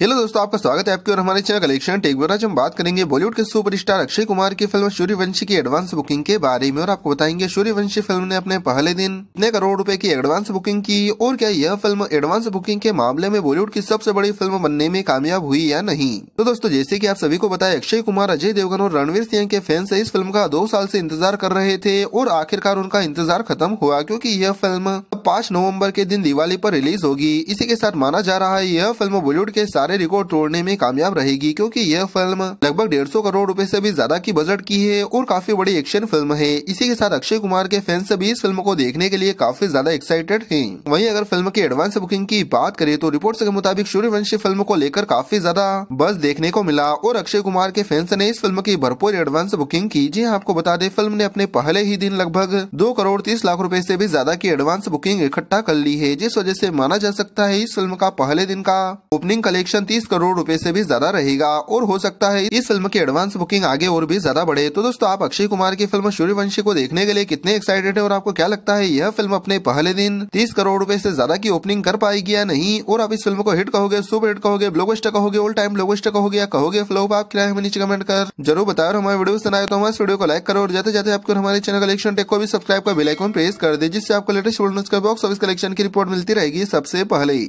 hello दोस्तों आपका स्वागत है आपके और हमारे चैनल कलेक्शन टेक पर आज हम बात करेंगे बॉलीवुड के सुपरस्टार अक्षय कुमार की फिल्म सूर्यवंशी की एडवांस बुकिंग के बारे में और आपको बताएंगे सूर्यवंशी फिल्म ने अपने पहले दिन इतने करोड़ रुपए की एडवांस बुकिंग की और क्या यह फिल्म एडवांस बुकिंग के मामले में बॉलीवुड की सबसे बड़ी फिल्म बनने में कामयाब हुई या नहीं तो दोस्तों जैसे की आप सभी को बताए अक्षय कुमार अजय देवगन और रणवीर सिंह के फैंस इस फिल्म का दो साल ऐसी इंतजार कर रहे थे और आखिरकार उनका इंतजार खत्म हुआ क्यूँकी यह फिल्म पाँच नवंबर के दिन दिवाली पर रिलीज होगी इसी के साथ माना जा रहा है यह फिल्म बॉलीवुड के सारे रिकॉर्ड तोड़ने में कामयाब रहेगी क्योंकि यह फिल्म लगभग डेढ़ सौ करोड़ रूपए से भी ज्यादा की बजट की है और काफी बड़ी एक्शन फिल्म है इसी के साथ अक्षय कुमार के फैंस भी इस फिल्म को देखने के लिए काफी ज्यादा एक्साइटेड है वही अगर फिल्म की एडवांस बुकिंग की बात करें तो रिपोर्ट के मुताबिक सूर्यवंशी फिल्म को लेकर काफी ज्यादा बस देखने को मिला और अक्षय कुमार के फैंस ने इस फिल्म की भरपूर एडवांस बुकिंग की जी हाँ, आपको बता दे फिल्म ने अपने पहले ही दिन लगभग दो करोड़ तीस लाख रूपए ऐसी भी ज्यादा की एडवांस बुकिंग बुकिंग इकट्ठा कर ली है जिस वजह से माना जा सकता है इस फिल्म का पहले दिन का ओपनिंग कलेक्शन तीस करोड़ रूपए ऐसी भी ज्यादा रहेगा और हो सकता है इस फिल्म की एडवांस बुकिंग आगे और भी ज्यादा बढ़े तो दोस्तों आप अक्षय कुमार की फिल्म सूर्यवंशी को देखने के लिए कितने एक्साइटेड है और आपको क्या लगता है यह फिल्म अपने पहले दिन तीस करोड़ रूपए ऐसी ज्यादा की ओपनिंग कर पाएगी या नहीं और आप इस फिल्म को हिट कहोगे सुपर हिट कहोगे ब्लॉकबस्टर कहोगे ऑल टाइम ब्लॉकबस्टर कहोगे या कहोगे फ्लोप आप क्या हमें नीचे कमेंट कर जरूर बताओ हमारे वीडियो सुनाए तो हमारे वीडियो को लाइक करो और जाते जाते आपको हमारे चैनल कलेक्शन टेक को भी सब्सक्राइब कर आइकन प्रेस कर दे जिससे आपको latest video box office collection की रिपोर्ट मिलती रहेगी सबसे पहले